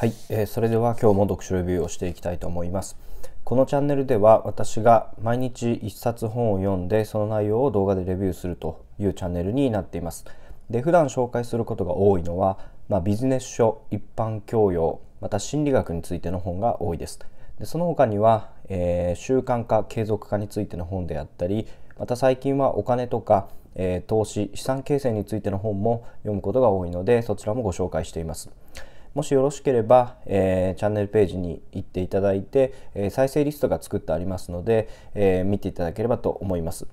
はい、えー、それでは今日も読書レビューをしていきたいと思います。このチャンネルでは私が毎日1冊本を読んでその内容を動画でレビューするというチャンネルになっています。で普段紹介することが多いのは、まあ、ビジネス書一般教養また心理学についての本が多いです。でその他には、えー、習慣化継続化についての本であったりまた最近はお金とか、えー、投資資産形成についての本も読むことが多いのでそちらもご紹介しています。もしよろしければ、えー、チャンネルページに行っていただいて、えー、再生リストが作ってありますので、えー、見ていただければと思います。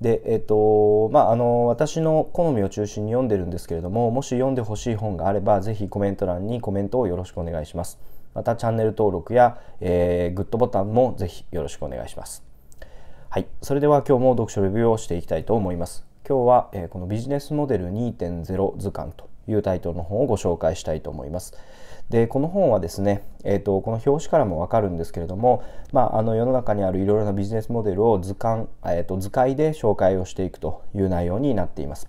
でえーとまあ、あの私の好みを中心に読んでるんですけれどももし読んでほしい本があればぜひコメント欄にコメントをよろしくお願いしますまたチャンネル登録や、えー、グッドボタンもぜひよろしくお願いしますはい、それでは今日も読書レビューをしていきたいと思います。今日は、えー、このビジネスモデル2.0図鑑というタイトルの本をご紹介したいと思います。でこの本はですね、えーと、この表紙からも分かるんですけれども、まあ、あの世の中にあるいろいろなビジネスモデルを図鑑、えーと、図解で紹介をしていくという内容になっています。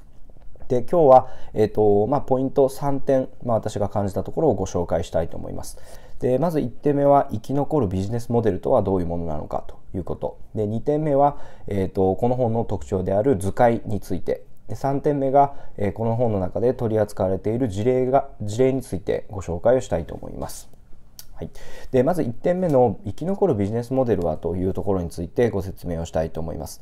で今日は、えーとまあ、ポイント3点、まあ、私が感じたところをご紹介したいと思います。でまず1点目は生き残るビジネスモデルとはどういうものなのかということで2点目は、えーとこの本の特徴である図解について3点目が、えこの本の中で取り扱われている事例が事例についてご紹介をしたいと思います。はい、でまず1点目の生き残るビジネスモデルはというところについてご説明をしたいと思います。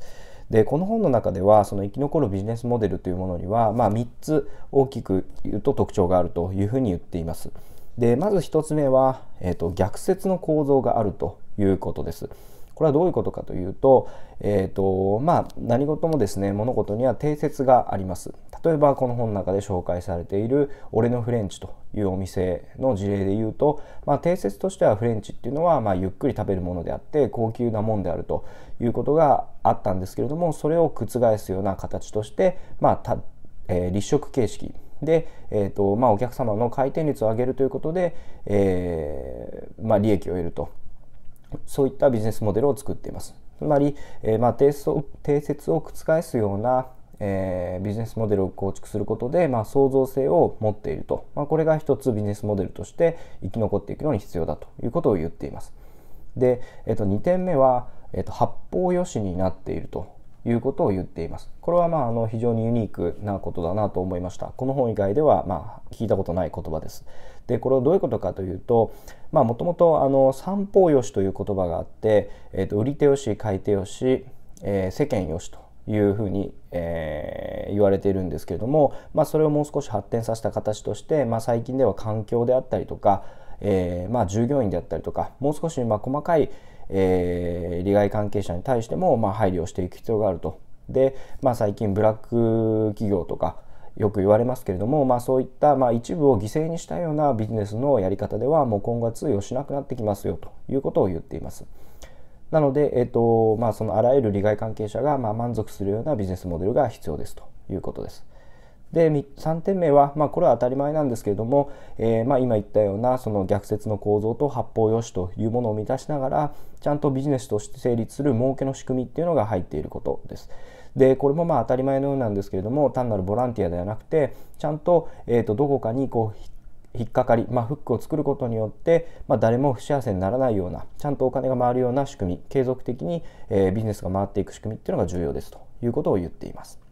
でこの本の中ではその生き残るビジネスモデルというものには、まあ、3つ大きく言うと特徴があるというふうに言っています。でまず1つ目は、えーと逆説の構造があるということです。これはどういうことかというと,、えーとまあ、何事もですね物事には定説があります。例えばこの本の中で紹介されている「俺のフレンチ」というお店の事例で言うと、まあ、定説としてはフレンチっていうのはまゆっくり食べるものであって高級なもんであるということがあったんですけれどもそれを覆すような形として、まあえー、立食形式で、えーとまあ、お客様の回転率を上げるということで、えー、ま利益を得るとそういったビジネスモデルを作っています。つまり、えー、まあ、定説を覆すような、えー、ビジネスモデルを構築することで、まあ、創造性を持っていると、まあ、これが一つビジネスモデルとして生き残っていくのに必要だということを言っています。で、えー、と2点目は、えー、と発泡よしになっているということを言っています。これはまああの非常にユニークなことだなと思いました。この本以外ではまあ聞いたことない言葉です。でこれはどういうことかというとまもともと三方よしという言葉があって、えーと、売り手よし買い手よし、えー、世間よしというふうに、えー、言われているんですけれども、まあ、それをもう少し発展させた形として、まあ、最近では環境であったりとかえー、まあ、従業員であったりとかもう少しま細かい、えー、利害関係者に対しても、まあ、配慮をしていく必要があると。で、まあ、最近ブラック企業とかよく言われますけれども、まあ、そういった、まあ、一部を犠牲にしたようなビジネスのやり方ではもう今後は通用しなくなってきますよということを言っています。なので、えっとまあ、そのあらゆる利害関係者が、まあ、満足するようなビジネスモデルが必要ですということです。で3点目は、まあ、これは当たり前なんですけれども、えー、まあ、今言ったようなその逆説の構造と発泡良しというものを満たしながらちゃんとビジネスとして成立する儲けの仕組みっていうのが入っていることです。でこれもまあ当たり前のようなんですけれども単なるボランティアではなくてちゃんと,、えー、とどこかにこう引っかかり、まあ、フックを作ることによって、まあ、誰も不幸せにならないようなちゃんとお金が回るような仕組み継続的に、えー、ビジネスが回っていく仕組みっていうのが重要ですということを言っています。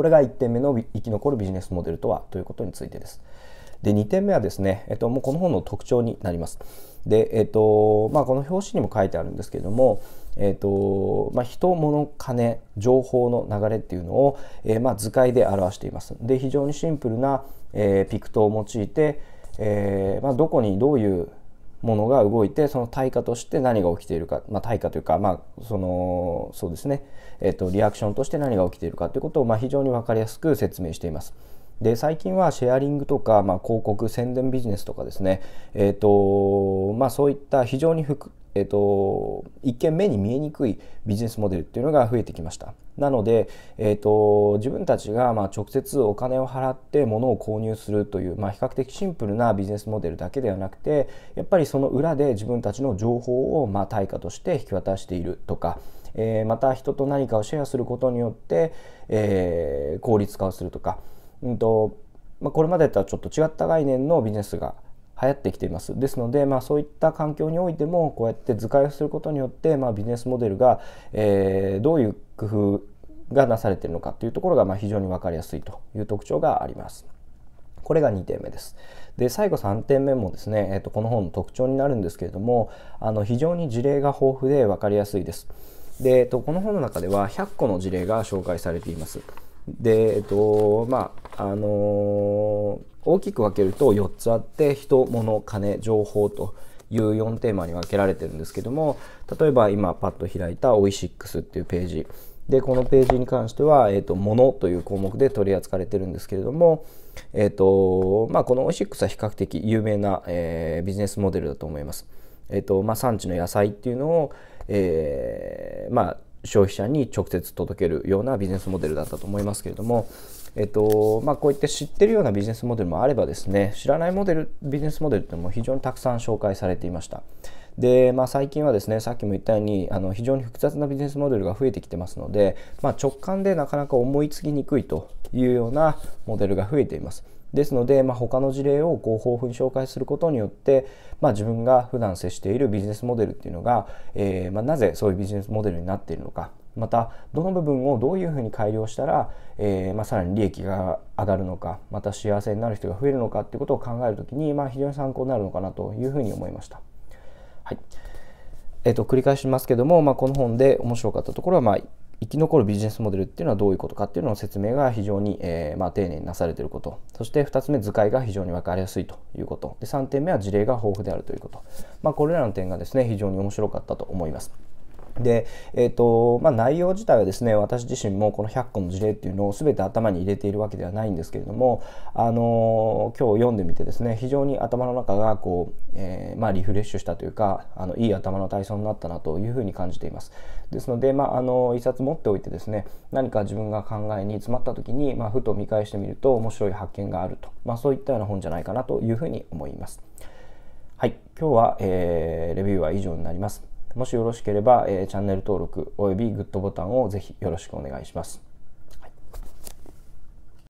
これが1点目の生き残るビジネスモデルとはということについてです。で2点目はですね、えっと、もうこの本の特徴になります。で、えっとまあ、この表紙にも書いてあるんですけれども、えっとまあ、人、物、金、情報の流れっていうのを、えー、まあ、図解で表しています。で非常にシンプルな、えー、ピクトを用いて、えーまあ、どこにどういうものが動いてその対価として何が起きているか、まあ、対価というか、まあ、そのそうですね、えーと、リアクションとして何が起きているかということを、まあ、非常に分かりやすく説明しています。で最近はシェアリングとか、まあ、広告宣伝ビジネスとかですね、えーとまあ、そういった非常にえーと、一見目に見えにくいビジネスモデルっていうのが増えてきましたなので、えーと、自分たちがま直接お金を払って物を購入するという、まあ、比較的シンプルなビジネスモデルだけではなくてやっぱりその裏で自分たちの情報をま対価として引き渡しているとかえー、また人と何かをシェアすることによって、えー、効率化をするとかうんとまあ、これまでとはちょっと違った概念のビジネスが流行ってきていますですので、まあ、そういった環境においてもこうやって図解をすることによって、まあ、ビジネスモデルが、えー、どういう工夫がなされているのかというところが、まあ、非常に分かりやすいという特徴があります。これが2点目です。で最後3点目もですね、えー、とこの本の特徴になるんですけれどもあの非常に事例が豊富で分かりやすいです。で、えとこの本の中では100個の事例が紹介されています。で、えっと、まあ、あのー、大きく分けると4つあって、人、物、金、情報という4テーマに分けられてるんですけども、例えば今パッと開いた OI6 っていうページ。で、このページに関しては、えっと、物という項目で取り扱われてるんですけれども、えっと、まあ、この o i スは比較的有名な、えー、ビジネスモデルだと思います。えっと、まあ、産地の野菜っていうのを、えー、まあ、消費者に直接届けるようなビジネスモデルだったと思いますけれども、えっとまあ、こういって知ってるようなビジネスモデルもあればですね知らないモデルビジネスモデルっても非常にたくさん紹介されていました。で、まあ、最近はですねさっきも言ったようにあの非常に複雑なビジネスモデルが増えてきてますので、まあ、直感でなかなか思いつきにくいというようなモデルが増えています。ですので、まあ、他の事例をこう豊富に紹介することによって、まあ、自分が普段接しているビジネスモデルっていうのが、えー、まあ、なぜそういうビジネスモデルになっているのかまたどの部分をどういうふうに改良したら、えー、まあ、さらに利益が上がるのかまた幸せになる人が増えるのかっていうことを考える時に、まあ、非常に参考になるのかなというふうに思いました。はいえっと、と繰り返しますけども、まあ、この本で面白かったところは、まあ、生き残るビジネスモデルっていうのはどういうことかっていうのの説明が非常に、えー、まあ、丁寧になされていることそして2つ目図解が非常に分かりやすいということで3点目は事例が豊富であるということ、まあ、これらの点がですね非常に面白かったと思います。で、えーとまあ、内容自体はですね私自身もこの100個の事例っていうのを全て頭に入れているわけではないんですけれども、あのー、今日読んでみてですね非常に頭の中がこう、えー、まあ、リフレッシュしたというかあのいい頭の体操になったなというふうに感じていますですので、まあ、あの一冊持っておいてですね何か自分が考えに詰まった時に、まあ、ふと見返してみると面白い発見があると、まあ、そういったような本じゃないかなというふうに思います。はい、今日は、えー、レビューは以上になります。もしよろしければ、えチャンネル登録およびグッドボタンをぜひよろしくお願いします。